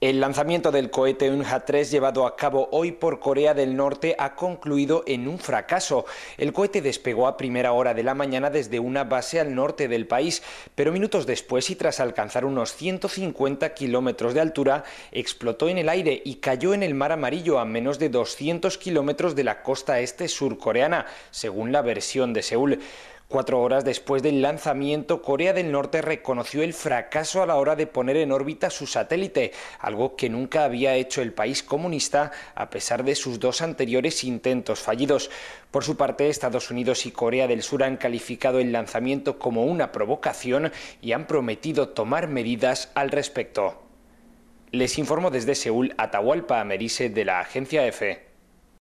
El lanzamiento del cohete Unha-3 llevado a cabo hoy por Corea del Norte ha concluido en un fracaso. El cohete despegó a primera hora de la mañana desde una base al norte del país, pero minutos después y tras alcanzar unos 150 kilómetros de altura, explotó en el aire y cayó en el Mar Amarillo a menos de 200 kilómetros de la costa este surcoreana, según la versión de Seúl. Cuatro horas después del lanzamiento, Corea del Norte reconoció el fracaso a la hora de poner en órbita su satélite, algo que nunca había hecho el país comunista a pesar de sus dos anteriores intentos fallidos. Por su parte, Estados Unidos y Corea del Sur han calificado el lanzamiento como una provocación y han prometido tomar medidas al respecto. Les informo desde Seúl, Atahualpa Amerise, de la agencia EFE.